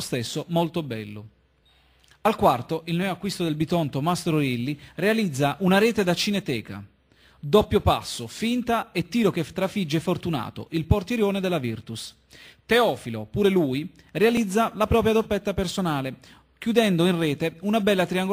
stesso molto bello. Al quarto, il neo acquisto del Bitonto Mastro Rilli realizza una rete da cineteca, doppio passo, finta e tiro che trafigge Fortunato, il portirione della Virtus. Teofilo, pure lui, realizza la propria doppetta personale, chiudendo in rete una bella triangolazione